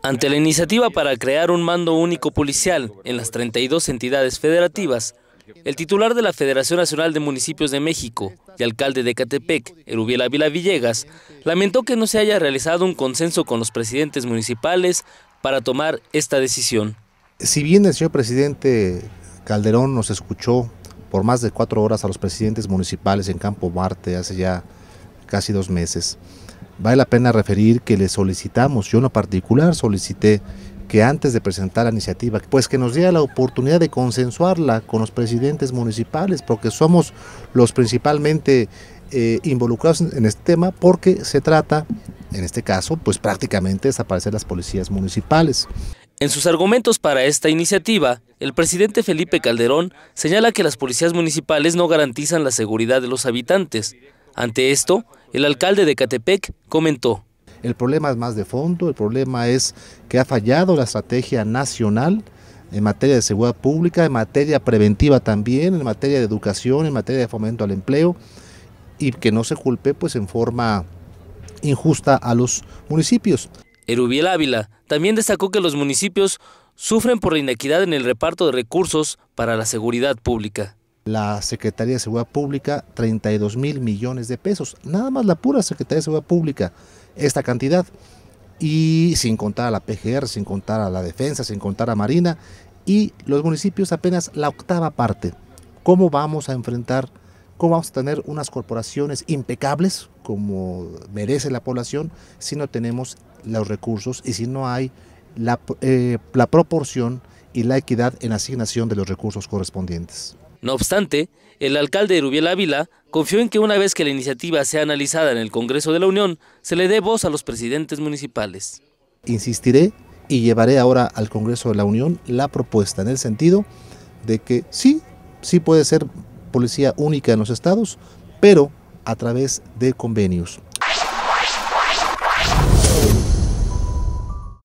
Ante la iniciativa para crear un mando único policial en las 32 entidades federativas, el titular de la Federación Nacional de Municipios de México y alcalde de Catepec, Erubiel Avila Villegas, lamentó que no se haya realizado un consenso con los presidentes municipales para tomar esta decisión. Si bien el señor presidente Calderón nos escuchó por más de cuatro horas a los presidentes municipales en Campo Marte hace ya casi dos meses, Vale la pena referir que le solicitamos, yo en lo particular solicité que antes de presentar la iniciativa, pues que nos dé la oportunidad de consensuarla con los presidentes municipales, porque somos los principalmente eh, involucrados en este tema, porque se trata, en este caso, pues prácticamente desaparecer las policías municipales. En sus argumentos para esta iniciativa, el presidente Felipe Calderón señala que las policías municipales no garantizan la seguridad de los habitantes. Ante esto, el alcalde de Catepec comentó. El problema es más de fondo, el problema es que ha fallado la estrategia nacional en materia de seguridad pública, en materia preventiva también, en materia de educación, en materia de fomento al empleo y que no se culpe pues en forma injusta a los municipios. Erubiel Ávila también destacó que los municipios sufren por la inequidad en el reparto de recursos para la seguridad pública la Secretaría de Seguridad Pública 32 mil millones de pesos. Nada más la pura Secretaría de Seguridad Pública, esta cantidad. Y sin contar a la PGR, sin contar a la Defensa, sin contar a Marina. Y los municipios apenas la octava parte. ¿Cómo vamos a enfrentar, cómo vamos a tener unas corporaciones impecables, como merece la población, si no tenemos los recursos y si no hay la, eh, proporción y la equidad en asignación de los recursos correspondientes? No obstante, el alcalde Rubiel Ávila confió en que una vez que la iniciativa sea analizada en el Congreso de la Unión, se le dé voz a los presidentes municipales. Insistiré y llevaré ahora al Congreso de la Unión la propuesta en el sentido de que sí, sí puede ser policía única en los estados, pero a través de convenios.